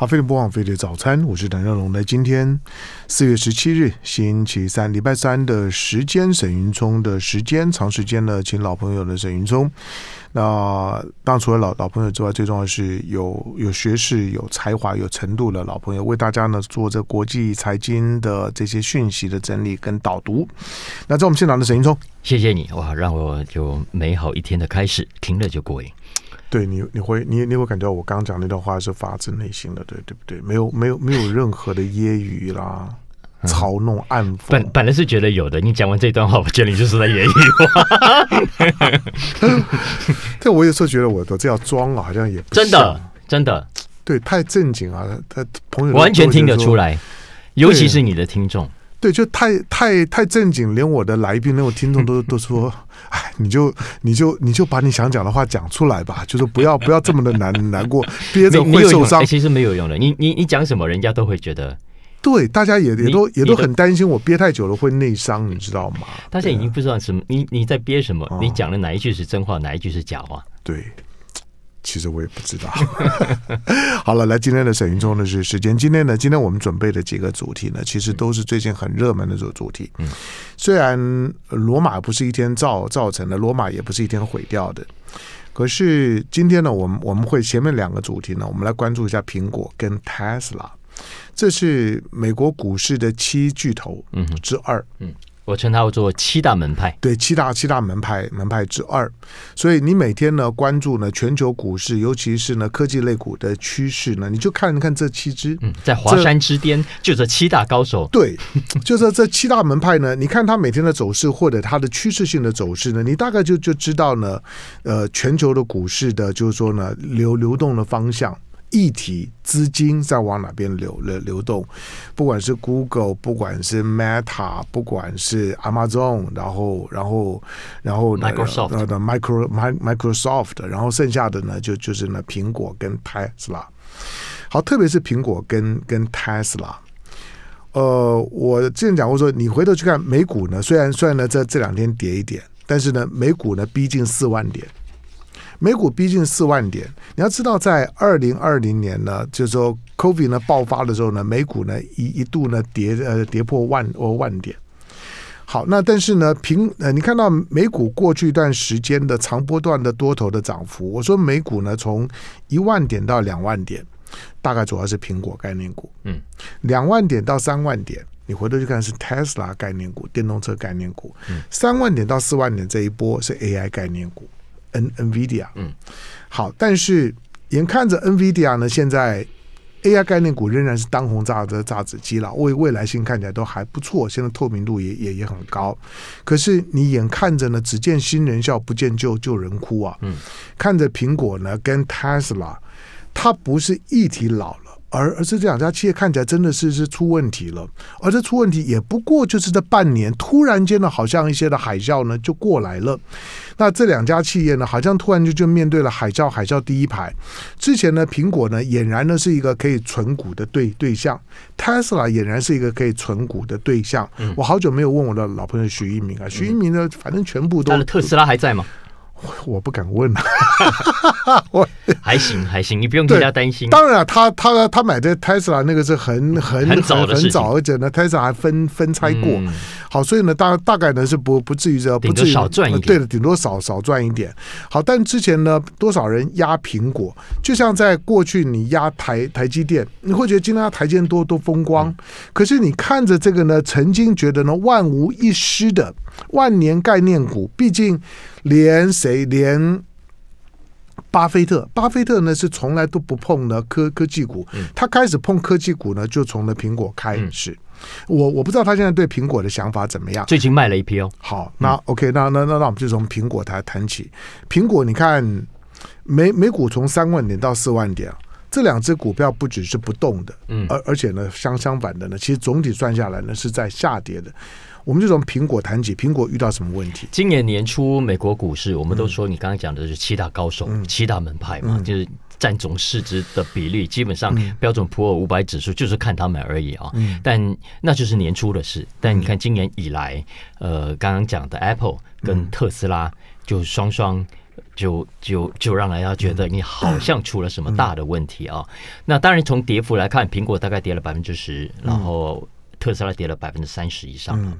好，非常播放飞碟早餐》，我是谭耀龙。那今天四月十七日，星期三，礼拜三的时间，沈云聪的时间，长时间呢，请老朋友的沈云聪。那当除了老老朋友之外，最重要的是有有学识、有才华、有程度的老朋友，为大家呢做这国际财经的这些讯息的整理跟导读。那在我们现场的沈云聪，谢谢你，哇，让我就美好一天的开始听了就过瘾。对你，你会你你会感觉我刚讲那段话是发自内心的，对对不对？没有没有没有任何的揶揄啦、嘲弄、暗讽、本本来是觉得有的。你讲完这段话，我觉得你就是在揶揄。但，我有时候觉得我的，这样装了，好像也真的真的对太正经啊，他朋友完全听得出来，尤其是你的听众。对，就太太太正经，连我的来宾、连我听众都 都说：“哎，你就你就你就把你想讲的话讲出来吧，就是不要 不要这么的难难过，憋着会受伤。”其实没有用的，你你你讲什么，人家都会觉得。对，大家也也都也都很担心，我憋太久了会内伤，你知道吗？大家已经不知道什么，你你在憋什么？你讲的哪一句是真话，哪一句是假话？对。其实我也不知道。好了，来今天的沈云中呢是时间。今天呢，今天我们准备的几个主题呢，其实都是最近很热门的主主题。嗯，虽然罗马不是一天造造成的，罗马也不是一天毁掉的。可是今天呢，我们我们会前面两个主题呢，我们来关注一下苹果跟 Tesla，这是美国股市的七巨头之二嗯。我称它为做七大门派，对，七大七大门派门派之二，所以你每天呢关注呢全球股市，尤其是呢科技类股的趋势呢，你就看一看这七只。嗯，在华山之巅就是七大高手，对，就是这七大门派呢，你看它每天的走势或者它的趋势性的走势呢，你大概就就知道呢，呃，全球的股市的，就是说呢流流动的方向。议题资金在往哪边流流流动？不管是 Google，不管是 Meta，不管是 Amazon，然后然后然后 Microsoft，然后 Microsoft，然后剩下的呢就就是呢苹果跟 Tesla。好，特别是苹果跟跟 Tesla。呃，我之前讲过说，你回头去看美股呢，虽然虽然呢在这两天跌一点，但是呢美股呢逼近四万点。美股逼近四万点，你要知道，在二零二零年呢，就是说，COVID 呢爆发的时候呢，美股呢一一度呢跌呃跌破万哦万点。好，那但是呢，平呃你看到美股过去一段时间的长波段的多头的涨幅，我说美股呢从一万点到两万点，大概主要是苹果概念股，嗯，两万点到三万点，你回头去看是 Tesla 概念股，电动车概念股，嗯，三万点到四万点这一波是 AI 概念股。N N V D A，嗯，好，但是眼看着 N V D A 呢，现在 A I 概念股仍然是当红炸的炸子机了，未未来性看起来都还不错，现在透明度也也也很高。可是你眼看着呢，只见新人笑，不见旧旧人哭啊。嗯，看着苹果呢跟 Tesla，它不是一体老了。而而是这两家企业看起来真的是是出问题了，而这出问题也不过就是这半年突然间呢，好像一些的海啸呢就过来了。那这两家企业呢，好像突然就就面对了海啸，海啸第一排之前呢，苹果呢俨然呢是一个可以存股的对对象，t e s l a 俨然是一个可以存股的对象。我好久没有问我的老朋友徐一鸣啊，徐一鸣呢，反正全部都特斯拉还在吗？我不敢问了，我还行还行，你不用更加担心。当然，他他他买的 Tesla 那个是很很很早很早，而且呢，t e s l a 还分分拆过。好，所以呢，大大概呢是不不至于，这不至于少赚一点，对的，顶多少少赚一点。好，但之前呢，多少人压苹果？就像在过去，你压台台积电，你会觉得今天台积电多多风光。可是你看着这个呢，曾经觉得呢万无一失的万年概念股，毕竟连谁连巴菲特，巴菲特呢是从来都不碰呢科科技股，他开始碰科技股呢，就从了苹果开始。我我不知道他现在对苹果的想法怎么样。最近卖了一批哦。好，那 OK，那那那那我们就从苹果谈谈起。苹果，你看，美美股从三万点到四万点，这两只股票不只是不动的，嗯，而而且呢，相相反的呢，其实总体算下来呢是在下跌的。我们就从苹果谈起，苹果遇到什么问题？今年年初美国股市，我们都说你刚刚讲的是七大高手、嗯、七大门派嘛，就是。占总市值的比例，基本上标准普尔五百指数就是看他们而已啊。但那就是年初的事。但你看今年以来，呃，刚刚讲的 Apple 跟特斯拉，就双双就就就让大家觉得你好像出了什么大的问题啊。那当然从跌幅来看，苹果大概跌了百分之十，然后特斯拉跌了百分之三十以上。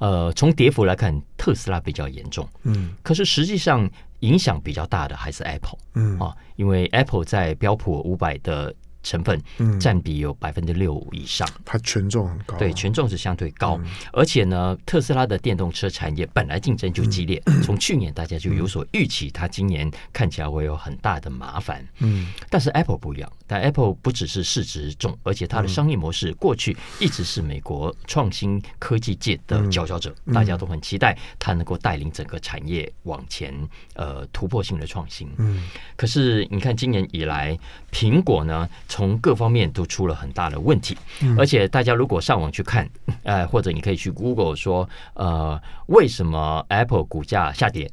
呃，从跌幅来看。特斯拉比较严重，嗯，可是实际上影响比较大的还是 Apple，嗯啊，因为 Apple 在标普五百的成分占比有百分之六五以上，它权重很高，对，权重是相对高，而且呢，特斯拉的电动车产业本来竞争就激烈，从去年大家就有所预期，它今年看起来会有很大的麻烦，嗯，但是 Apple 不一样。在 Apple 不只是市值重，而且它的商业模式过去一直是美国创新科技界的佼佼者，大家都很期待它能够带领整个产业往前呃突破性的创新。嗯，可是你看今年以来，苹果呢从各方面都出了很大的问题，而且大家如果上网去看，呃，或者你可以去 Google 说呃为什么 Apple 股价下跌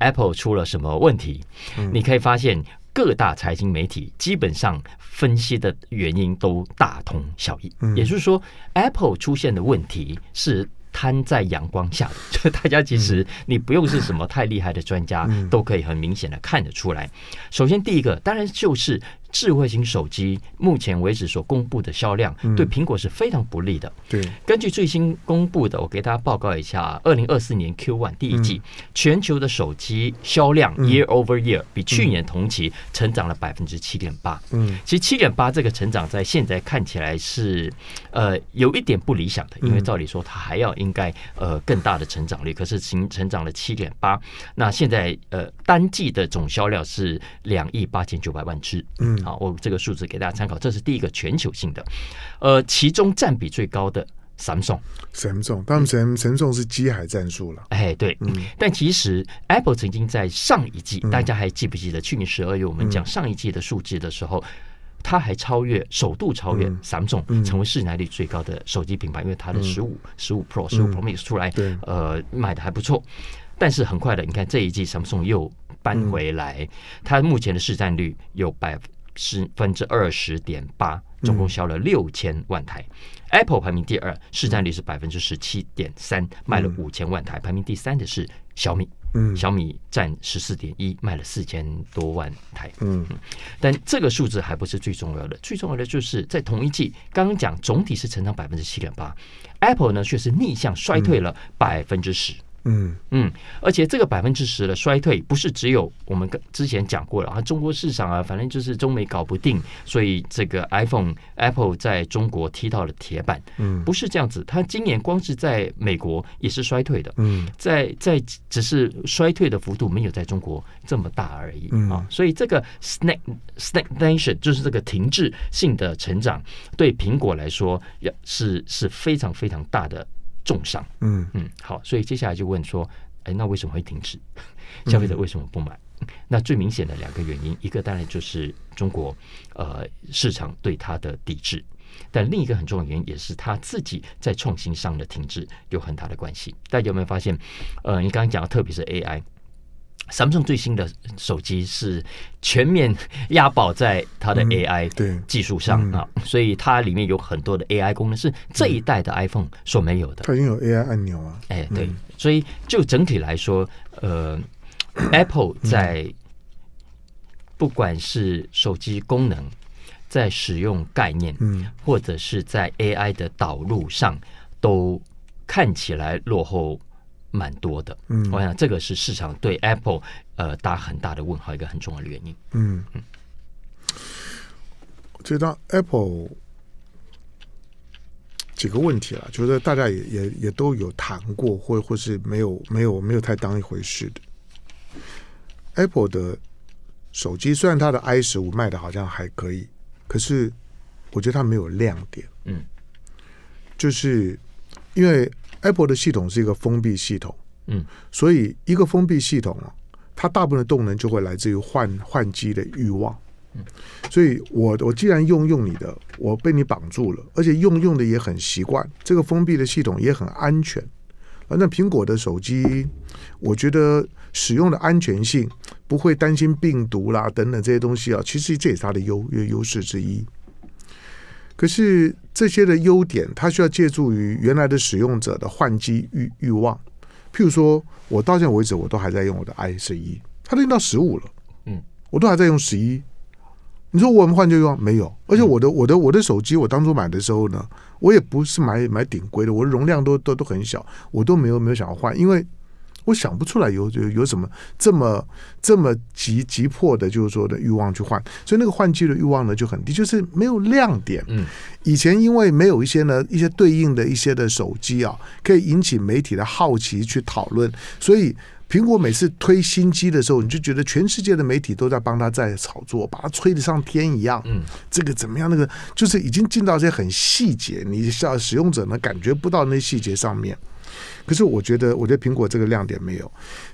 ，Apple 出了什么问题？你可以发现。各大财经媒体基本上分析的原因都大同小异，也就是说，Apple 出现的问题是摊在阳光下的，就大家其实你不用是什么太厉害的专家，都可以很明显的看得出来。首先第一个，当然就是。智慧型手机目前为止所公布的销量，对苹果是非常不利的。对，根据最新公布的，我给大家报告一下：，二零二四年 Q one 第一季全球的手机销量 year over year 比去年同期成长了百分之七点八。嗯，其实七点八这个成长在现在看起来是呃有一点不理想的，因为照理说它还要应该呃更大的成长率，可是成成长了七点八，那现在呃单季的总销量是两亿八千九百万只。嗯。好，我这个数字给大家参考。这是第一个全球性的，呃，其中占比最高的 Samsung，Samsung 当然，Samsung 是机海战术了。哎，对，但其实 Apple 曾经在上一季，大家还记不记得？去年十二月我们讲上一季的数字的时候，它还超越，首度超越 Samsung 成为市占率最高的手机品牌，因为它的十五十五 Pro 十五 Pro Max 出来，呃，卖的还不错。但是很快的，你看这一季 Samsung 又搬回来，它目前的市占率有百。十分之二十点八，总共销了六千万台。Apple 排名第二，市占率是百分之十七点三，卖了五千万台。排名第三的是小米，小米占十四点一，卖了四千多万台。嗯，但这个数字还不是最重要的，最重要的就是在同一季，刚刚讲总体是成长百分之七点八，Apple 呢却是逆向衰退了百分之十。嗯嗯，而且这个百分之十的衰退不是只有我们跟之前讲过了啊，中国市场啊，反正就是中美搞不定，所以这个 iPhone Apple 在中国踢到了铁板，嗯，不是这样子。它今年光是在美国也是衰退的，嗯，在在只是衰退的幅度没有在中国这么大而已啊，所以这个 snack snack nation 就是这个停滞性的成长，对苹果来说也是是非常非常大的。重伤，嗯嗯，好，所以接下来就问说，哎，那为什么会停止？消费者为什么不买？那最明显的两个原因，一个当然就是中国呃市场对它的抵制，但另一个很重要的原因也是它自己在创新上的停滞有很大的关系。大家有没有发现？呃，你刚刚讲的，特别是 AI。三分最新的手机是全面押宝在它的 AI 技术上啊，所以它里面有很多的 AI 功能是这一代的 iPhone 所没有的。它已经有 AI 按钮啊，哎，对，所以就整体来说，呃，Apple 在不管是手机功能、在使用概念，嗯，或者是在 AI 的导入上，都看起来落后。蛮多的，嗯，我想这个是市场对 Apple 呃打很大的问号，一个很重要的原因。嗯嗯，实当 Apple 几个问题了，觉得大家也也也都有谈过，或或是没有没有没有太当一回事的。Apple 的手机虽然它的 i 十五卖的好像还可以，可是我觉得它没有亮点。嗯，就是因为。Apple 的系统是一个封闭系统，嗯，所以一个封闭系统啊，它大部分的动能就会来自于换换机的欲望，嗯，所以我我既然用用你的，我被你绑住了，而且用用的也很习惯，这个封闭的系统也很安全。啊，那苹果的手机，我觉得使用的安全性不会担心病毒啦等等这些东西啊，其实这也是它的优优优势之一。可是这些的优点，它需要借助于原来的使用者的换机欲欲望。譬如说，我到现在为止，我都还在用我的 i 十一，它都用到十五了，嗯，我都还在用十一。你说我们换就用？没有。而且我的我的我的手机，我当初买的时候呢，我也不是买买顶规的，我的容量都都都很小，我都没有没有想要换，因为。我想不出来有有有什么这么这么急急迫的，就是说的欲望去换，所以那个换机的欲望呢就很低，就是没有亮点。嗯，以前因为没有一些呢一些对应的一些的手机啊，可以引起媒体的好奇去讨论，所以苹果每次推新机的时候，你就觉得全世界的媒体都在帮他在炒作，把它吹得上天一样。嗯，这个怎么样？那个就是已经进到这些很细节，你像使用者呢感觉不到那细节上面。可是我觉得，我觉得苹果这个亮点没有。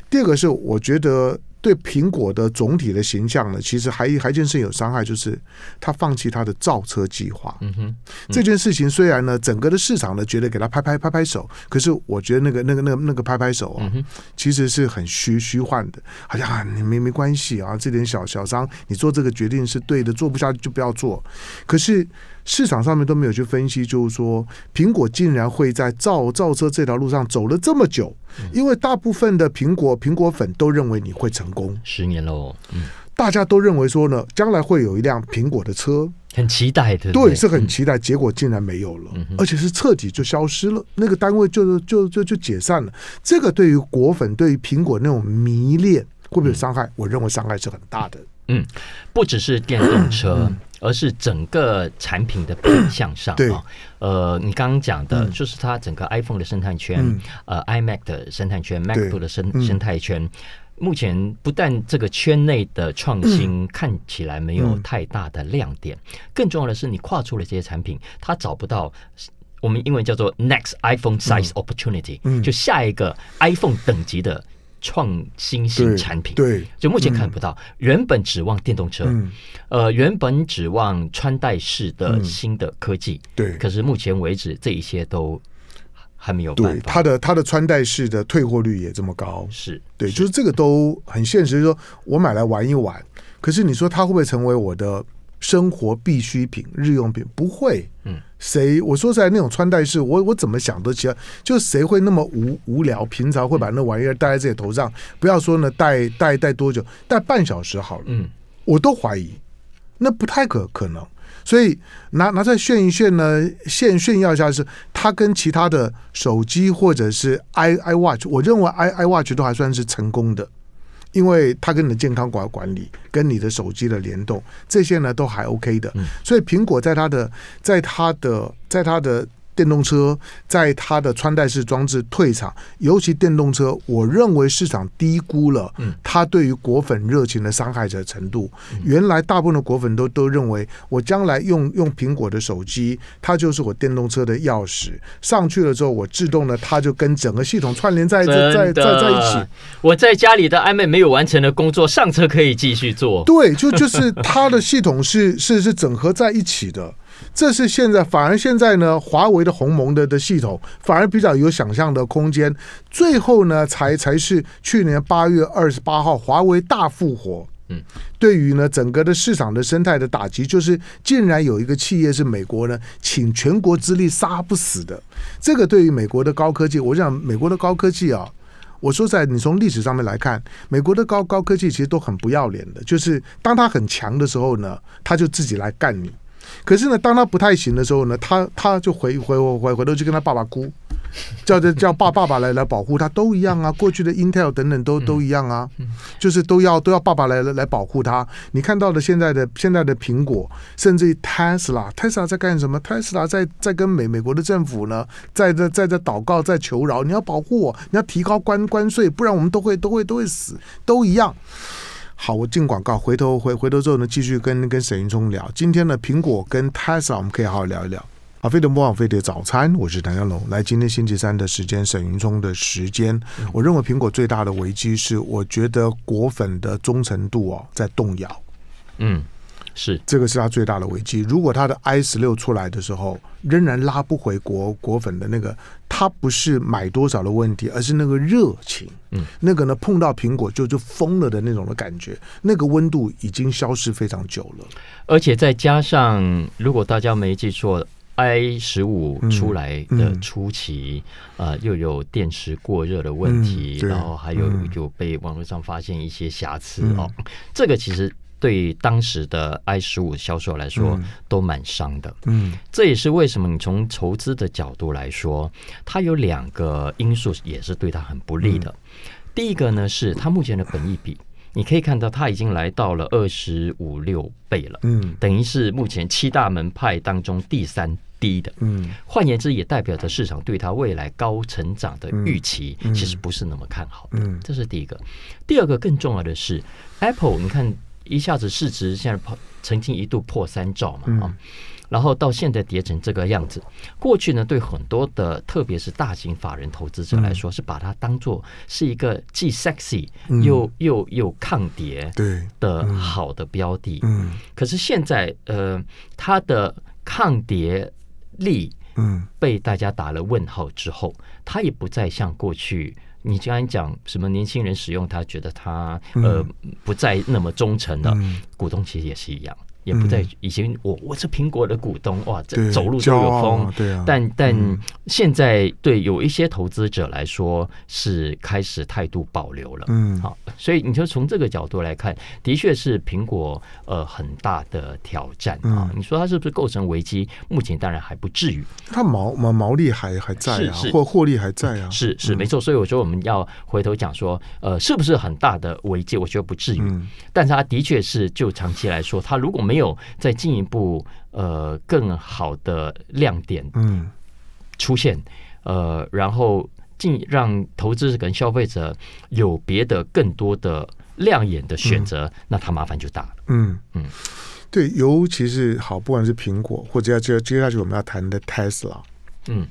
第二个是，我觉得对苹果的总体的形象呢，其实还还件事有伤害，就是他放弃他的造车计划。嗯哼，这件事情虽然呢，整个的市场呢觉得给他拍拍拍拍手，可是我觉得那个那个那个那个拍拍手啊，其实是很虚虚幻的，好像你没没关系啊，这点小小伤，你做这个决定是对的，做不下去就不要做。可是。市场上面都没有去分析，就是说苹果竟然会在造造车这条路上走了这么久，因为大部分的苹果苹果粉都认为你会成功，十年喽，嗯，大家都认为说呢，将来会有一辆苹果的车，很期待，的，对，是很期待，结果竟然没有了，而且是彻底就消失了，那个单位就是就就就解散了，这个对于果粉对于苹果那种迷恋会不会伤害？我认为伤害是很大的，嗯，不只是电动车。而是整个产品的品向上啊，呃，你刚刚讲的，就是它整个 iPhone 的生态圈，呃，iMac 的生态圈，MacBook 的生生态圈，目前不但这个圈内的创新看起来没有太大的亮点，更重要的是，你跨出了这些产品，它找不到我们英文叫做 Next iPhone Size Opportunity，就下一个 iPhone 等级的。创新型产品，对，就目前看不到。原本指望电动车，呃，原本指望穿戴式的新的科技，对。可是目前为止，这一些都还没有。对，它的它的穿戴式的退货率也这么高，是对，就是这个都很现实。说我买来玩一玩，可是你说它会不会成为我的生活必需品、日用品？不会，嗯。谁我说出来那种穿戴式，我我怎么想都奇怪，就谁会那么无无聊，平常会把那玩意儿戴在自己头上？不要说呢，戴戴戴多久，戴半小时好了，嗯，我都怀疑，那不太可可能。所以拿拿在炫一炫呢，炫炫耀一下是它跟其他的手机或者是 i i watch，我认为 i i watch 都还算是成功的。因为它跟你的健康管管理、跟你的手机的联动，这些呢都还 OK 的，所以苹果在它的、在它的、在它的。电动车在它的穿戴式装置退场，尤其电动车，我认为市场低估了它对于果粉热情的伤害的程度。原来大部分的果粉都都认为，我将来用用苹果的手机，它就是我电动车的钥匙。上去了之后，我自动的，它就跟整个系统串联在在在在一起。我在家里的暧昧没有完成的工作，上车可以继续做。对，就就是它的系统是是是整合在一起的。这是现在反而现在呢，华为的鸿蒙的的系统反而比较有想象的空间。最后呢，才才是去年八月二十八号，华为大复活。嗯，对于呢整个的市场的生态的打击，就是竟然有一个企业是美国呢，请全国之力杀不死的。这个对于美国的高科技，我想美国的高科技啊，我说在你从历史上面来看，美国的高高科技其实都很不要脸的，就是当他很强的时候呢，他就自己来干你。可是呢，当他不太行的时候呢，他他就回回回回头去跟他爸爸哭，叫叫叫爸爸爸来来保护他，都一样啊。过去的 Intel 等等都都一样啊，就是都要都要爸爸来来保护他。你看到的现在的现在的苹果，甚至于 Tesla，Tesla 在干什么？Tesla 在在跟美美国的政府呢，在在在在祷告，在求饶。你要保护我，你要提高关关税，不然我们都会都会都会死，都一样。好，我进广告，回头回回头之后呢，继续跟跟沈云冲聊。今天呢，苹果跟 Tesla，我们可以好好聊一聊。阿飞的莫仿，阿飞的早餐，我是谭江龙。来，今天星期三的时间，沈云冲的时间。我认为苹果最大的危机是，我觉得果粉的忠诚度哦在动摇。嗯。是，这个是他最大的危机。如果他的 i 十六出来的时候，仍然拉不回国国粉的那个，它不是买多少的问题，而是那个热情。嗯，那个呢，碰到苹果就就疯了的那种的感觉，那个温度已经消失非常久了。而且再加上，如果大家没记错，i 十五出来的初期啊，又有电池过热的问题，然后还有有被网络上发现一些瑕疵啊，这个其实。对当时的 i 十五销售来说都蛮伤的，嗯，这也是为什么你从筹资的角度来说，它有两个因素也是对它很不利的。第一个呢，是它目前的本益比，你可以看到它已经来到了二十五六倍了，嗯，等于是目前七大门派当中第三低的，嗯，换言之，也代表着市场对它未来高成长的预期其实不是那么看好的，嗯，这是第一个。第二个更重要的是，Apple，你看。一下子市值现在破，曾经一度破三兆嘛啊，然后到现在跌成这个样子。过去呢，对很多的，特别是大型法人投资者来说，是把它当做是一个既 sexy 又又又抗跌的好的标的。嗯，可是现在呃，它的抗跌力嗯被大家打了问号之后，它也不再像过去。你既然讲什么年轻人使用它，觉得它呃不再那么忠诚了，股东其实也是一样。也不在以前，我我是苹果的股东，哇，这走路都有风。但但现在对有一些投资者来说是开始态度保留了。嗯，好，所以你说从这个角度来看，的确是苹果呃很大的挑战啊。你说它是不是构成危机？目前当然还不至于，它毛毛毛利还还在啊，或获利还在啊，是是没错。所以我说我们要回头讲说，呃，是不是很大的危机？我觉得不至于，但是它的确是就长期来说，它如果没没有再进一步呃，更好的亮点嗯出现，呃，然后进让投资者跟消费者有别的更多的亮眼的选择，那他麻烦就大了。嗯嗯，对，尤其是好，不管是苹果或者要接接下去我们要谈的 Tesla，嗯，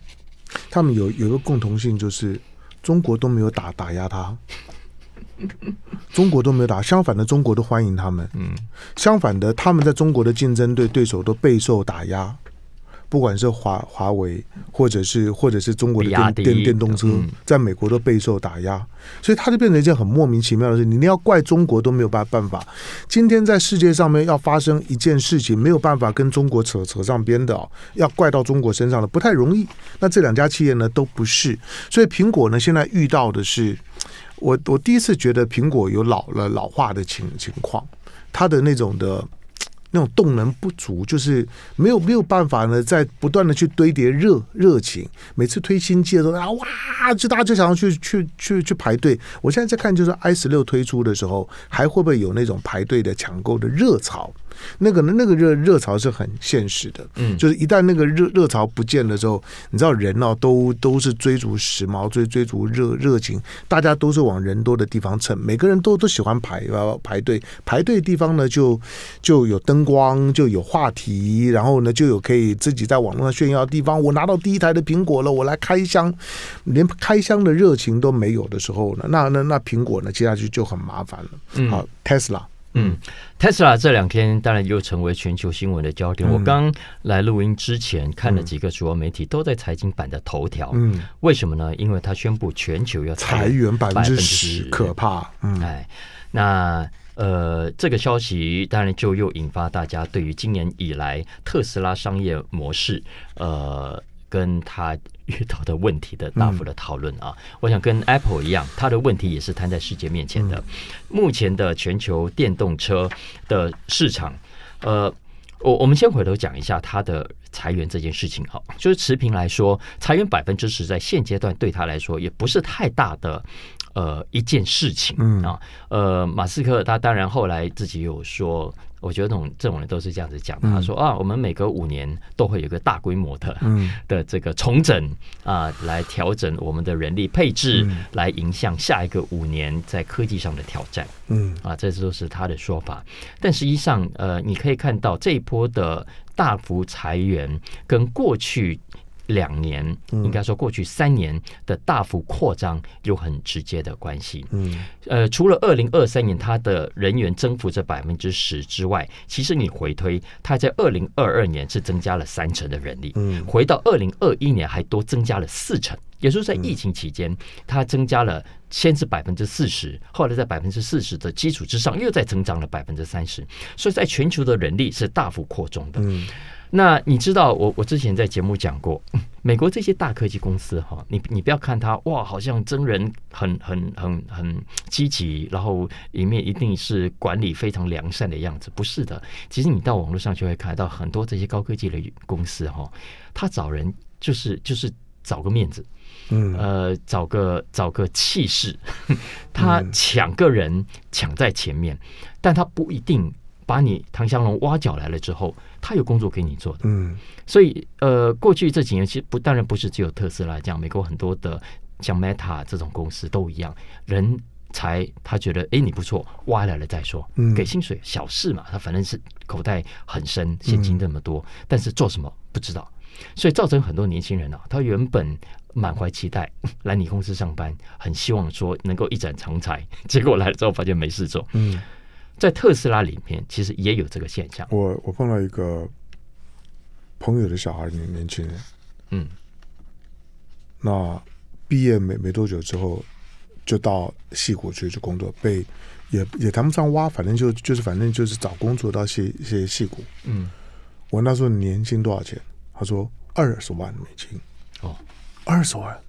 他们有有一个共同性，就是中国都没有打打压他。中国都没有打，相反的，中国都欢迎他们。嗯，相反的，他们在中国的竞争对手都备受打压，不管是华华为，或者是或者是中国的电电电动车，在美国都备受打压。所以，它就变成一件很莫名其妙的事。你你要怪中国都没有办办法。今天在世界上面要发生一件事情，没有办法跟中国扯扯上边的，要怪到中国身上的不太容易。那这两家企业呢，都不是。所以，苹果呢，现在遇到的是。我我第一次觉得苹果有老了老化的情情况，它的那种的，那种动能不足，就是没有没有办法呢，在不断的去堆叠热热情。每次推新机的时候啊，哇，就大家就想要去去去去排队。我现在在看，就是 i 十六推出的时候，还会不会有那种排队的抢购的热潮？那个那个热热潮是很现实的，嗯，就是一旦那个热热潮不见了之后，你知道人呢，都都是追逐时髦，追追逐热热情，大家都是往人多的地方蹭，每个人都都喜欢排排排队，排队的地方呢，就就有灯光，就有话题，然后呢，就有可以自己在网络上炫耀的地方。我拿到第一台的苹果了，我来开箱，连开箱的热情都没有的时候呢，那那那苹果呢，接下去就很麻烦了。好，Tesla。嗯，t e s l a 这两天当然又成为全球新闻的焦点。我刚来录音之前看了几个主要媒体都在财经版的头条。嗯，为什么呢？因为他宣布全球要裁员百分之十，可怕。嗯，哎，那呃，这个消息当然就又引发大家对于今年以来特斯拉商业模式呃。跟他遇到的问题的大幅的讨论啊，我想跟 Apple 一样，他的问题也是摊在世界面前的。目前的全球电动车的市场，呃，我我们先回头讲一下他的裁员这件事情哈，就是持平来说，裁员百分之十在现阶段对他来说也不是太大的呃一件事情啊。呃，马斯克他当然后来自己有说。我觉得这种这种人都是这样子讲他说啊，我们每隔五年都会有个大规模的 的这个重整啊，来调整我们的人力配置，来迎向下一个五年在科技上的挑战。嗯，啊，这都是他的说法，但实际上，呃，你可以看到这一波的大幅裁员跟过去。两年应该说过去三年的大幅扩张有很直接的关系。嗯，呃，除了二零二三年它的人员增幅这百分之十之外，其实你回推它在二零二二年是增加了三成的人力，回到二零二一年还多增加了四成，也就是在疫情期间它增加了先是百分之四十，后来在百分之四十的基础之上又再增长了百分之三十，所以在全球的人力是大幅扩增的。那你知道，我我之前在节目讲过，美国这些大科技公司哈，你你不要看他哇，好像真人很很很很积极，然后里面一定是管理非常良善的样子，不是的。其实你到网络上就会看到很多这些高科技的公司哈，他找人就是就是找个面子，嗯，呃，找个找个气势，他抢个人抢在前面，但他不一定把你唐香龙挖角来了之后。他有工作给你做的，嗯，所以呃，过去这几年其实不，当然不是只有特斯拉这样，美国很多的像 Meta 这种公司都一样，人才他觉得哎你不错，挖来了再说，给薪水小事嘛，他反正是口袋很深，现金这么多，但是做什么不知道，所以造成很多年轻人啊，他原本满怀期待来你公司上班，很希望说能够一展长才，结果来了之后发现没事做，嗯。在特斯拉里面，其实也有这个现象。我我碰到一个朋友的小孩，年年轻人，嗯，那毕业没没多久之后，就到戏骨去去工作，被也也谈不上挖，反正就就是反正就是找工作到戏戏戏骨。嗯，我那时候年薪多少钱？他说二十万美金。哦，二十万，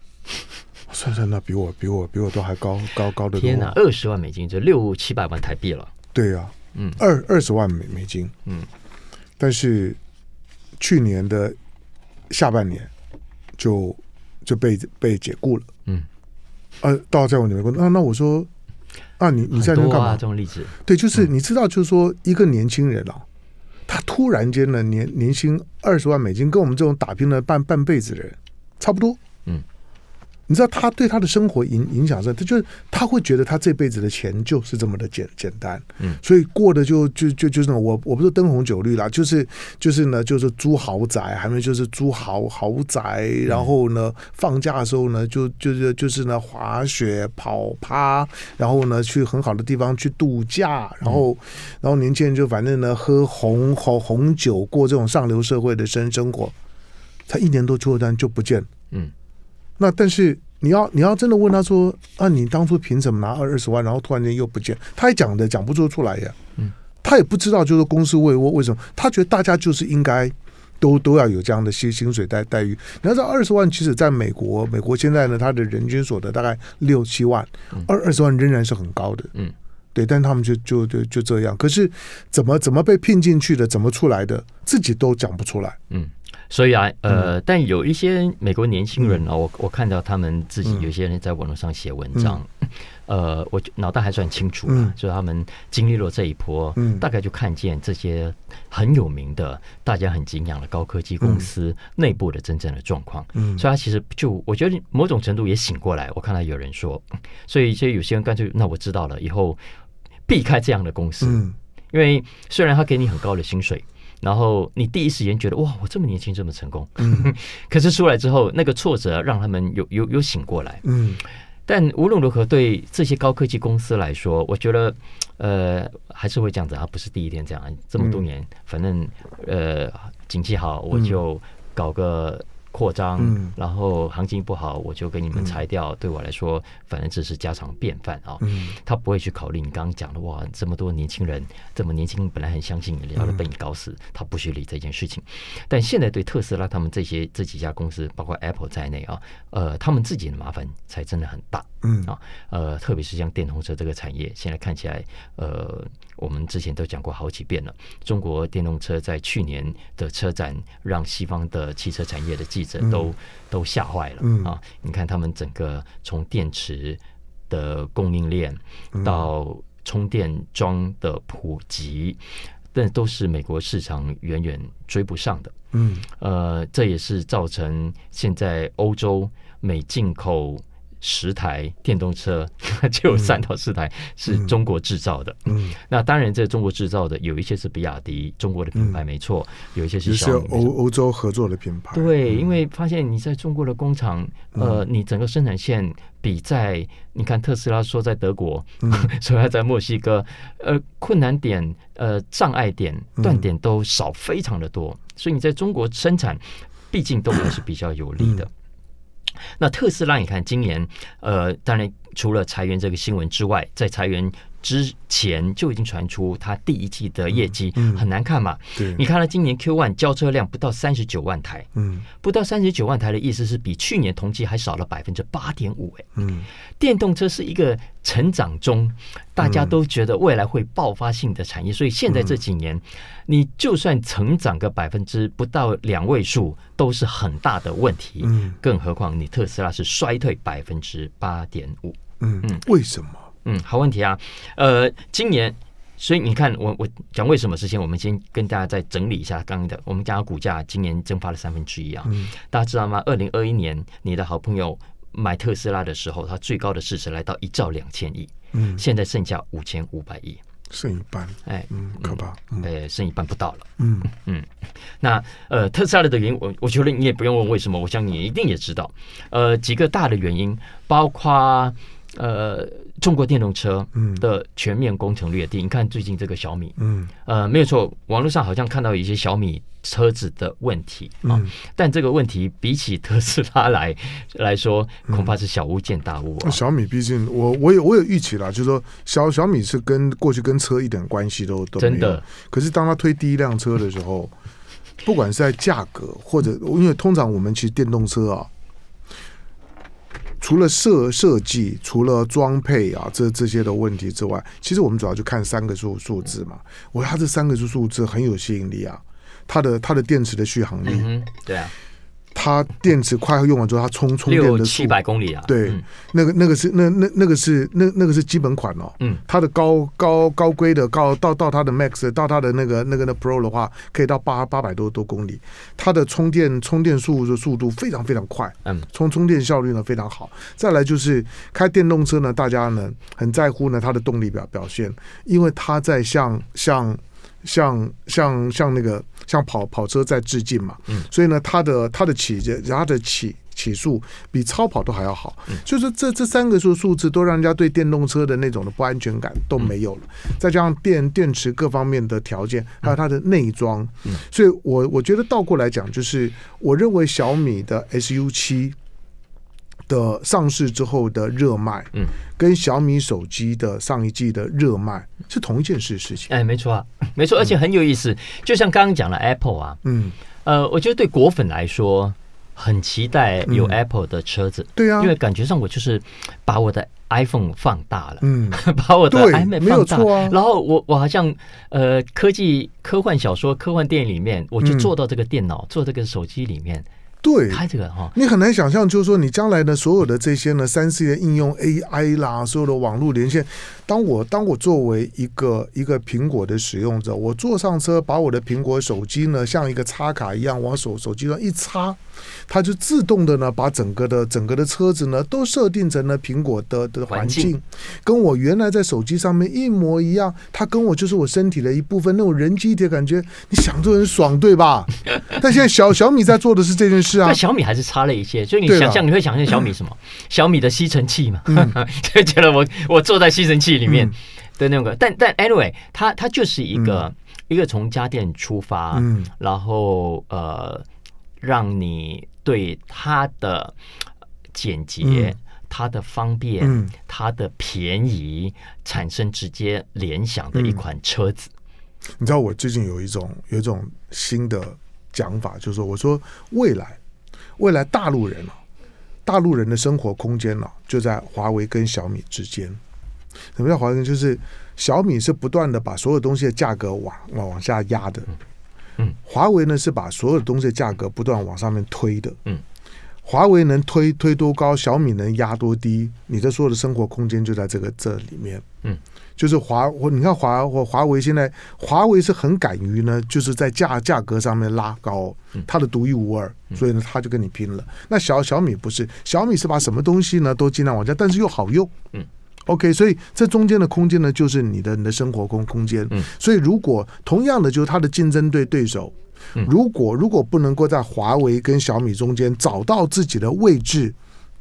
算算那比我比我比我都还高高高的多。天哪，二十万美金，这六七百万台币了。对啊，嗯，二二十万美美金，嗯，但是去年的下半年就就被被解雇了，嗯，呃，到我样我工作，那那我说啊，你你在那干嘛？这么励志？对，就是你知道，就是说一个年轻人啊，他突然间呢年年薪二十万美金，跟我们这种打拼了半半辈子的人差不多。你知道他对他的生活影影响是，他就是他会觉得他这辈子的钱就是这么的简简单，嗯，所以过的就就就就是我我不是灯红酒绿啦，就是就是呢，就是租豪宅，还没就是租豪豪宅，然后呢，放假的时候呢，就就是就是呢，滑雪、跑趴，然后呢，去很好的地方去度假，然后然后年轻人就反正呢，喝红红红酒，过这种上流社会的生生活，他一年多出单就不见，嗯。那但是你要你要真的问他说啊你当初凭什么拿二二十万然后突然间又不见他讲的讲不出出来呀，他也不知道就是公司为为什么他觉得大家就是应该都都要有这样的薪薪水待待遇。后这二十万其实在美国，美国现在呢，他的人均所得大概六七万，二二十万仍然是很高的。嗯，对，但他们就就就就这样。可是怎么怎么被聘进去的，怎么出来的，自己都讲不出来。嗯。所以啊，呃，但有一些美国年轻人呢，我我看到他们自己，有些人在网络上写文章，呃，我脑袋还算清楚啊，所以他们经历了这一波，大概就看见这些很有名的、大家很敬仰的高科技公司内部的真正的状况，所以他其实就我觉得某种程度也醒过来。我看到有人说，所以一些有些人干脆那我知道了，以后避开这样的公司，因为虽然他给你很高的薪水。然后你第一时间觉得哇，我这么年轻这么成功，可是出来之后那个挫折让他们又又又醒过来。嗯，但无论如何，对这些高科技公司来说，我觉得呃还是会这样子，啊不是第一天这样，这么多年反正呃景气好我就搞个。扩张，然后行情不好，我就给你们裁掉。对我来说，反正只是家常便饭啊。他不会去考虑你刚刚讲的哇，这么多年轻人，这么年轻，本来很相信你，然后被你搞死，他不去理这件事情。但现在对特斯拉他们这些这几家公司，包括 Apple 在内啊，呃，他们自己的麻烦才真的很大。嗯啊，呃，特别是像电动车这个产业，现在看起来，呃。我们之前都讲过好几遍了，中国电动车在去年的车展让西方的汽车产业的记者都都吓坏了啊！你看他们整个从电池的供应链到充电桩的普及，那都是美国市场远远追不上的。嗯，呃，这也是造成现在欧洲美进口。十台电动车就 有三到四台是中国制造的。嗯，那当然这中国制造的，有一些是比亚迪中国的品牌没错，有一些是欧欧洲合作的品牌。对，因为发现你在中国的工厂，呃，你整个生产线比在你看特斯拉说在德国，说要在墨西哥，呃，困难点、呃，障碍点、断点都少，非常的多。所以你在中国生产，毕竟都还是比较有利的。那特斯拉，你看今年，呃，当然除了裁员这个新闻之外，在裁员。之前就已经传出它第一季的业绩很难看嘛？对，你看了今年 q one 交车量不到三十九万台，嗯，不到三十九万台的意思是比去年同期还少了百分之八点五哎，嗯，电动车是一个成长中大家都觉得未来会爆发性的产业，所以现在这几年你就算成长个百分之不到两位数都是很大的问题，嗯，更何况你特斯拉是衰退百分之八点五，嗯嗯，为什么？嗯，好问题啊。呃，今年，所以你看，我我讲为什么之前，我们先跟大家再整理一下刚刚的。我们讲股价今年蒸发了三分之一啊。嗯。大家知道吗？二零二一年，你的好朋友买特斯拉的时候，它最高的市值来到一兆两千亿。嗯。现在剩下五千五百亿，剩一半。哎，嗯，可怕。哎，剩一半不到了。嗯嗯。那呃，特斯拉的原因，我我觉得你也不用问为什么，我相信你一定也知道。呃，几个大的原因，包括。呃，中国电动车的全面工程略地，你看最近这个小米，嗯，呃，没有错，网络上好像看到一些小米车子的问题啊，但这个问题比起特斯拉来 来说，恐怕是小巫见大巫啊。小米毕竟，我我有我有预期啦，就是说小小米是跟过去跟车一点关系都都没有，可是当他推第一辆车的时候，不管是在价格或者因为通常我们去电动车啊。除了设设计、除了装配啊，这这些的问题之外，其实我们主要就看三个数数字嘛。我得它这三个数数字很有吸引力啊，它的它的电池的续航力，对啊。它电池快用完之后，它充充电的七百公里啊！对，那个那个是那那那个是那那个是基本款哦。嗯，它的高高高规的高到到它的 Max 到它的那个那个那 Pro 的话，可以到八八百多多公里。它的充电充电速的速度非常非常快，嗯，充充电效率呢非常好。再来就是开电动车呢，大家呢很在乎呢它的动力表表现，因为它在像像。向向向那个向跑跑车在致敬嘛？嗯，所以呢，它的它的起它的起起速比超跑都还要好，所以说这这三个数数字都让人家对电动车的那种的不安全感都没有了。再加上电电池各方面的条件，还有它的内装，嗯，所以我我觉得倒过来讲，就是我认为小米的 S U 七。的上市之后的热卖，嗯，跟小米手机的上一季的热卖是同一件事事情。哎，没错，啊，没错，而且很有意思。就像刚刚讲了 Apple 啊，嗯，呃，我觉得对果粉来说，很期待有 Apple 的车子。对啊，因为感觉上我就是把我的 iPhone 放大了，嗯，把我的 iPad 放大。然后我我好像呃科技科幻小说、科幻电影里面，我就坐到这个电脑，坐这个手机里面。对，这个哈，你很难想象，就是说，你将来的所有的这些呢，三 C 的应用 AI 啦，所有的网络连线，当我当我作为一个一个苹果的使用者，我坐上车，把我的苹果手机呢，像一个插卡一样往手手机上一插。它就自动的呢，把整个的整个的车子呢都设定成了苹果的的环境，跟我原来在手机上面一模一样。它跟我就是我身体的一部分，那种人机的感觉，你想就很爽，对吧？但现在小小米在做的是这件事啊。小米还是差了一些，就你想象，你会想象小米什么？小米的吸尘器嘛，就觉得我我坐在吸尘器里面的那个。但但 anyway，它它就是一个一个从家电出发，嗯，然后呃。让你对它的简洁、它的方便、它的便宜产生直接联想的一款车子。你知道，我最近有一种有一种新的讲法，就是说，我说，未来未来大陆人啊，大陆人的生活空间呢，就在华为跟小米之间。什么叫华为？就是小米是不断的把所有东西的价格往往往下压的。华为呢是把所有的东西的价格不断往上面推的。嗯，华为能推推多高，小米能压多低，你的所有的生活空间就在这个这里面。嗯，就是华，你看华或华为现在华为是很敢于呢，就是在价价格上面拉高，它的独一无二，所以呢他就跟你拼了。那小小米不是小米是把什么东西呢都尽量往下，但是又好用。嗯。OK，所以这中间的空间呢，就是你的你的生活空空间。嗯，所以如果同样的，就是他的竞争对手，如果如果不能够在华为跟小米中间找到自己的位置，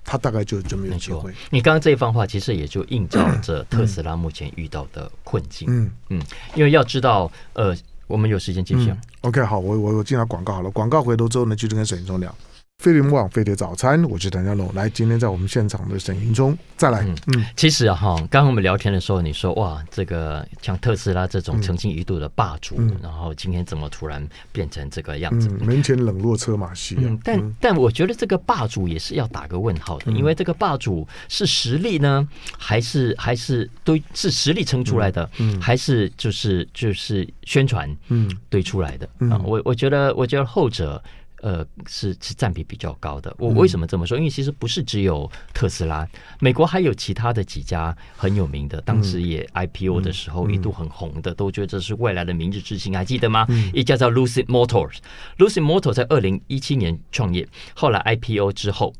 他大概就就没有机会。你刚刚这一番话，其实也就映照着特斯拉目前遇到的困境。嗯嗯，因为要知道，呃，我们有时间继续。OK，好，我我我进来广告好了，广告回头之后呢，继续跟沈总聊。飞利浦网飞碟早餐，我是谭家龙。来，今天在我们现场的沈云中，再来。嗯，其实哈，刚刚我们聊天的时候，你说哇，这个像特斯拉这种曾经一度的霸主，然后今天怎么突然变成这个样子？门前冷落车马稀。嗯，但但我觉得这个霸主也是要打个问号的，因为这个霸主是实力呢，还是还是都是实力撑出来的？嗯，还是就是就是宣传嗯堆出来的啊？我我觉得我觉得后者。呃，是是占比比较高的。我为什么这么说？因为其实不是只有特斯拉，美国还有其他的几家很有名的，当时也 IPO 的时候一度很红的，都觉得这是未来的明日之星，还记得吗？一家叫 Lucid Motors，Lucid Motors 在二零一七年创业，后来 IPO 之后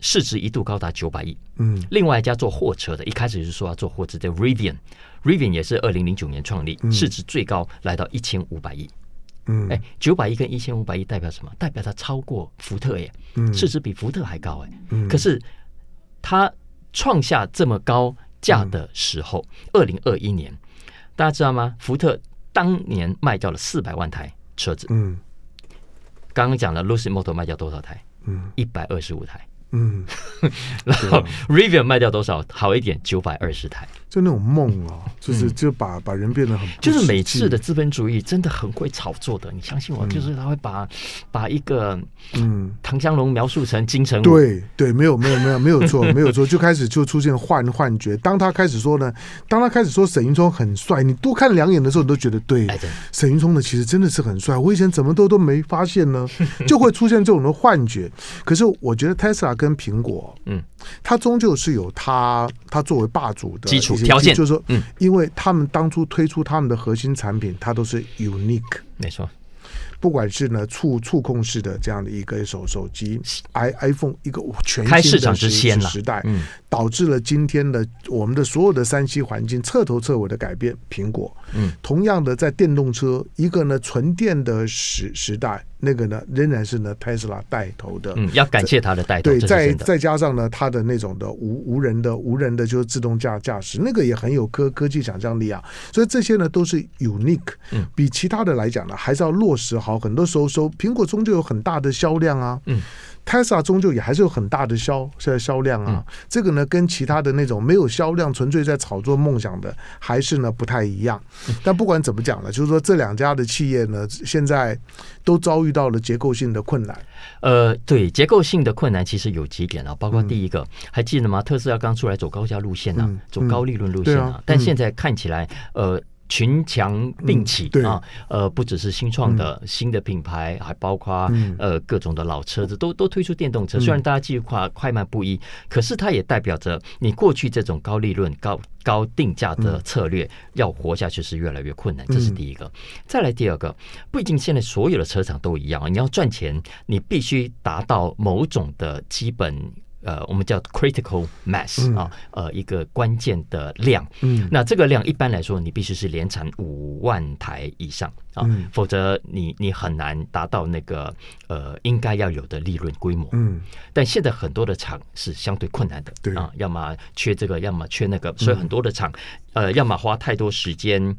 市值一度高达九百亿。嗯，另外一家做货车的，一开始就是说要做货车的 Rivian，Rivian 也是二零零九年创立，市值最高来到一千五百亿。嗯，哎，九百亿跟一千五百亿代表什么？代表它超过福特耶，市值比福特还高哎。可是它创下这么高价的时候，二零二一年，大家知道吗？福特当年卖掉了四百万台车子。嗯，刚刚讲了 l u c y Motor 卖掉多少台？嗯，一百二十五台。嗯，然后 Rivian 卖掉多少？好一点，九百二十台。就那种梦啊，就是就把把人变得很就是每次的资本主义真的很会炒作的，你相信我，就是他会把把一个嗯唐香龙描述成金城武，对对，没有没有没有没有错 没有错，就开始就出现幻幻觉。当他开始说呢，当他开始说沈云聪很帅，你多看两眼的时候，你都觉得对，沈云聪呢其实真的是很帅，我以前怎么都都没发现呢，就会出现这种的幻觉。可是我觉得 Tesla 跟苹果，嗯。它终究是有它，它作为霸主的基础条件，就是说，嗯，因为他们当初推出他们的核心产品，它都是 unique，没错。不管是呢触触控式的这样的一个手手机，i iPhone 一个全新市场之先的时代，嗯，导致了今天的我们的所有的三 C 环境彻头彻尾的改变。苹果，嗯，同样的在电动车，一个呢纯电的时时代。那个呢，仍然是呢，特斯拉带头的。嗯，要感谢他的带头。对，再再加上呢，他的那种的无无人的无人的，就是自动驾驶，那个也很有科科技想象力啊。所以这些呢，都是 unique。嗯，比其他的来讲呢，还是要落实好。很多时候说，苹果终究有很大的销量啊。嗯。Tesla 终究也还是有很大的销销销量啊，这个呢跟其他的那种没有销量、纯粹在炒作梦想的还是呢不太一样。但不管怎么讲呢，就是说这两家的企业呢，现在都遭遇到了结构性的困难。呃，对，结构性的困难其实有几点啊，包括第一个，还记得吗？特斯拉刚出来走高价路线呢，走高利润路线啊，但现在看起来，呃。群强并起啊，呃，不只是新创的新的品牌，还包括呃各种的老车子都都推出电动车。虽然大家计划快慢不一，可是它也代表着你过去这种高利润、高高定价的策略要活下去是越来越困难。这是第一个。再来第二个，不一定现在所有的车厂都一样啊。你要赚钱，你必须达到某种的基本。呃，我们叫 critical mass 啊，呃，一个关键的量。嗯，那这个量一般来说，你必须是连产五万台以上啊，否则你你很难达到那个呃应该要有的利润规模。嗯，但现在很多的厂是相对困难的，对啊，要么缺这个，要么缺那个，所以很多的厂，呃，要么花太多时间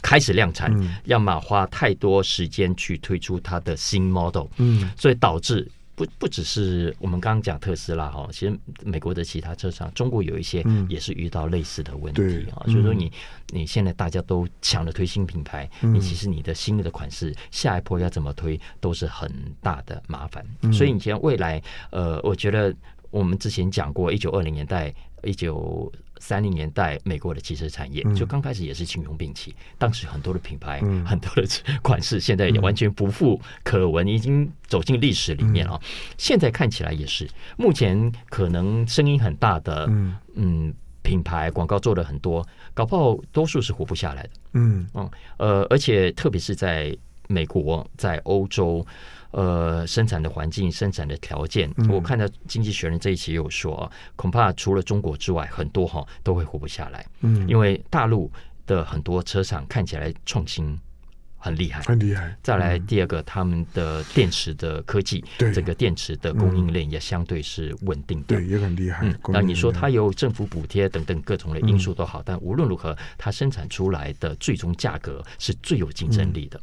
开始量产，要么花太多时间去推出它的新 model，嗯，所以导致。不不只是我们刚刚讲特斯拉哈，其实美国的其他车厂，中国有一些也是遇到类似的问题啊。所以说你你现在大家都抢着推新品牌，你其实你的新的款式下一波要怎么推都是很大的麻烦。所以以前未来，呃，我觉得我们之前讲过一九二零年代一九。三零年代美国的汽车产业，就刚开始也是群雄并起，当时很多的品牌、很多的款式，现在也完全不复可闻，已经走进历史里面了。现在看起来也是，目前可能声音很大的，嗯，品牌广告做了很多，搞不好多数是活不下来的。嗯嗯，呃，而且特别是在美国，在欧洲。呃，生产的环境、生产的条件，我看到经济学人这一期有说，恐怕除了中国之外，很多哈都会活不下来。嗯，因为大陆的很多车厂看起来创新很厉害，很厉害。再来第二个，他们的电池的科技，对整个电池的供应链也相对是稳定的，对，也很厉害。那你说它有政府补贴等等各种的因素都好，但无论如何，它生产出来的最终价格是最有竞争力的。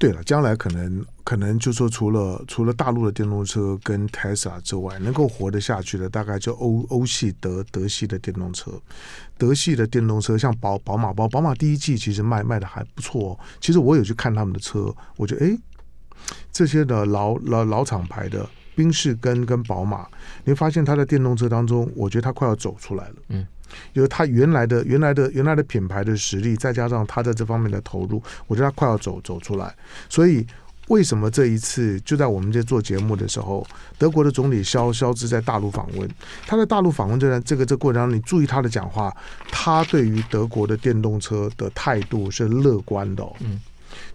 对了，将来可能可能就说除了除了大陆的电动车跟 Tesla 之外，能够活得下去的大概就欧欧系、德德系的电动车，德系的电动车像宝宝马、宝宝马第一季其实卖卖的还不错哦。其实我有去看他们的车，我觉得哎，这些的老老老厂牌的宾士跟跟宝马，你会发现它的电动车当中，我觉得它快要走出来了，嗯。有他原来的、原来的、原来的品牌的实力，再加上他在这方面的投入，我觉得他快要走走出来。所以，为什么这一次就在我们这做节目的时候，德国的总理肖肖斯在大陆访问，他在大陆访问这段这个这过程当中，你注意他的讲话，他对于德国的电动车的态度是乐观的。嗯。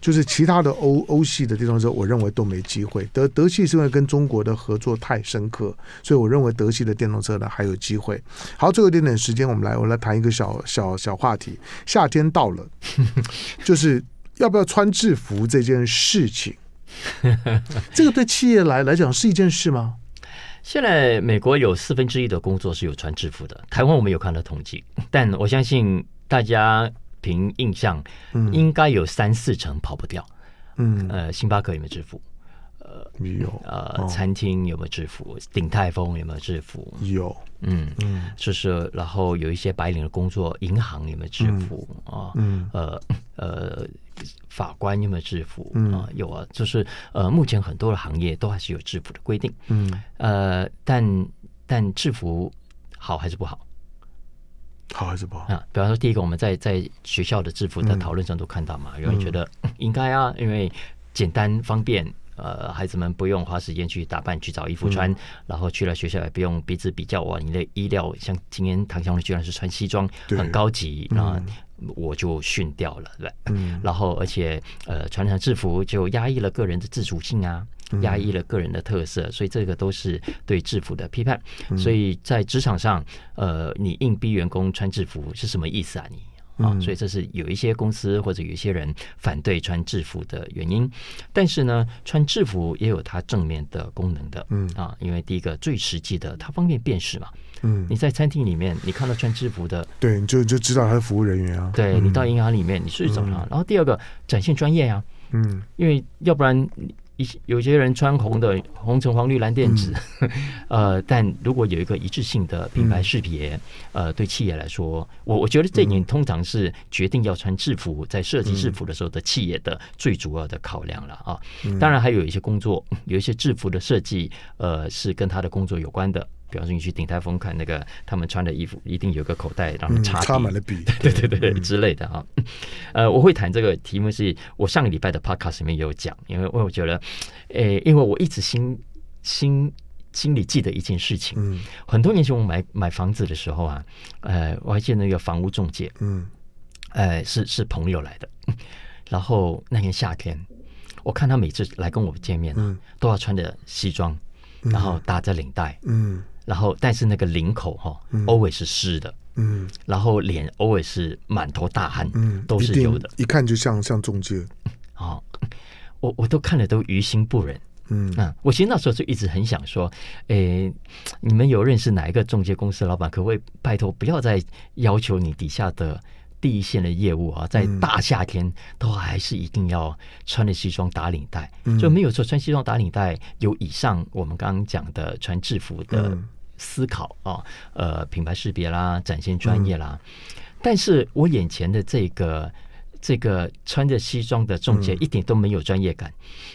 就是其他的欧欧系的电动车，我认为都没机会。德德系是因为跟中国的合作太深刻，所以我认为德系的电动车呢还有机会。好，最后一点点时间，我们来我来谈一个小小小话题。夏天到了，就是要不要穿制服这件事情，这个对企业来来讲是一件事吗？现在美国有四分之一的工作是有穿制服的，台湾我们有看到统计，但我相信大家。凭印象，应该有三四成跑不掉。嗯，呃，星巴克有没有制服？呃，没有。呃，餐厅有没有制服？鼎泰丰有没有制服？有。嗯嗯，就是，然后有一些白领的工作，银行有没有制服？啊，嗯，呃呃，法官有没有制服？嗯，有啊。就是呃，目前很多的行业都还是有制服的规定。嗯，呃，但但制服好还是不好？好还是不好啊？比方说，第一个我们在在学校的制服的讨论上都看到嘛，有人觉得应该啊，因为简单方便，呃，孩子们不用花时间去打扮去找衣服穿，然后去了学校也不用彼此比较哇，你的衣料像今天唐香龙居然是穿西装，很高级那我就逊掉了对，然后而且呃，穿上制服就压抑了个人的自主性啊。压抑了个人的特色，所以这个都是对制服的批判。所以在职场上，呃，你硬逼员工穿制服是什么意思啊？你啊，所以这是有一些公司或者有一些人反对穿制服的原因。但是呢，穿制服也有它正面的功能的，嗯啊，因为第一个最实际的，它方便辨识嘛，嗯，你在餐厅里面你看到穿制服的，对，你就就知道他是服务人员啊。对你到银行里面你是怎么然后第二个展现专业呀，嗯，因为要不然。一些有些人穿红的，红橙黄绿蓝靛紫，呃，但如果有一个一致性的品牌识别，呃，对企业来说，我我觉得这点通常是决定要穿制服，在设计制服的时候，的企业的最主要的考量了啊。当然，还有一些工作，有一些制服的设计，呃，是跟他的工作有关的。比方说你去鼎泰丰看那个，他们穿的衣服一定有个口袋，然后插满了笔，对对对之类的啊。呃，我会谈这个题目，是我上个礼拜的 podcast 里面有讲，因为我觉得，诶，因为我一直心心心里记得一件事情，嗯，很多年前我买买房子的时候啊，呃，我还得那个房屋中介，嗯，呃，是是朋友来的，然后那年夏天，我看他每次来跟我们见面啊，都要穿着西装，然后打着领带，嗯。然后，但是那个领口哈，偶尔是湿的，嗯，然后脸偶尔是满头大汗，嗯，都是有的，一看就像像中介，哦，我我都看了都于心不忍，嗯啊、我其实那时候就一直很想说，诶，你们有认识哪一个中介公司老板，可不可以拜托不要再要求你底下的第一线的业务啊，在大夏天都还是一定要穿着西装打领带，就没有说穿西装打领带有以上我们刚刚讲的穿制服的。思考啊，呃，品牌识别啦，展现专业啦。但是我眼前的这个这个穿着西装的中介一点都没有专业感，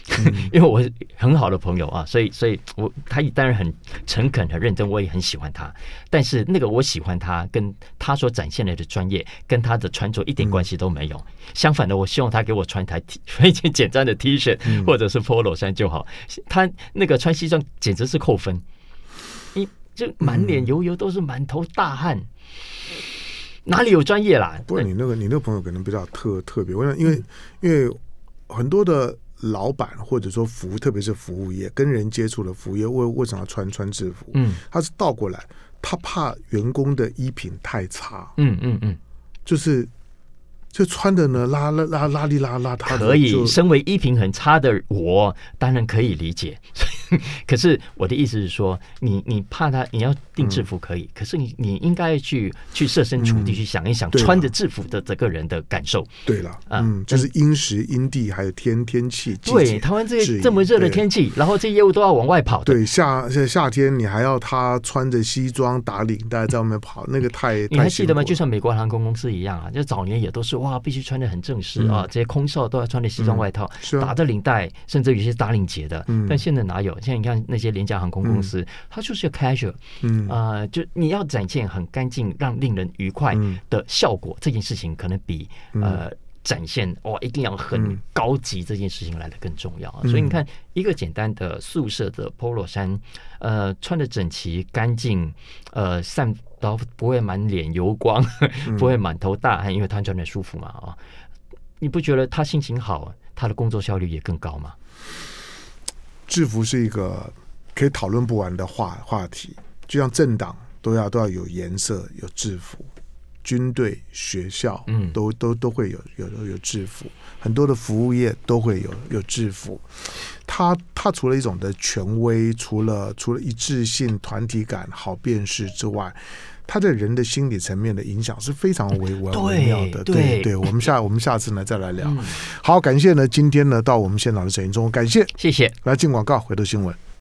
因为我很好的朋友啊，所以所以我他当然很诚恳、很认真，我也很喜欢他。但是那个我喜欢他，跟他所展现来的专业跟他的穿着一点关系都没有。相反的，我希望他给我穿台 一件简单的 T 恤或者是 Polo 衫就好。他那个穿西装简直是扣分，就满脸油油，都是满头大汗，哪里有专业啦？不过你那个，你那个朋友可能比较特特别。我想，因为因为很多的老板或者说服，特别是服务业跟人接触的服务业，为为什么要穿穿制服？嗯，他是倒过来，他怕员工的衣品太差。嗯嗯嗯，就是。就穿的呢，拉拉拉拉里拉邋遢的，可以。身为衣品很差的我，当然可以理解。可是我的意思是说，你你怕他，你要。定制服可以，可是你你应该去去设身处地去想一想穿着制服的这个人的感受。对了，嗯，就是因时因地还有天天气。对台湾这些这么热的天气，然后这些业务都要往外跑对，夏夏天你还要他穿着西装打领带在外面跑，那个太你还记得吗？就像美国航空公司一样啊，就早年也都是哇，必须穿的很正式啊，这些空少都要穿着西装外套，打着领带，甚至有些打领结的。但现在哪有？现在你看那些廉价航空公司，它就是 casual，嗯。呃，就你要展现很干净、让令人愉快的效果，这件事情可能比呃展现哇一定要很高级这件事情来的更重要啊。所以你看，一个简单的宿舍的 Polo 衫，呃，穿的整齐干净，呃，散到不会满脸油光，不会满头大汗，因为他穿的舒服嘛啊。你不觉得他心情好，他的工作效率也更高吗？制服是一个可以讨论不完的话话题。就像政党都要都要有颜色，有制服；军队、学校，嗯，都都都会有有有制服。很多的服务业都会有有制服。它它除了一种的权威，除了除了一致性、团体感、好辨识之外，它在人的心理层面的影响是非常微微妙的。对对，我们下我们下次呢再来聊。好，感谢呢今天呢到我们现场的沈云中，感谢谢谢。来进广告，回头新闻。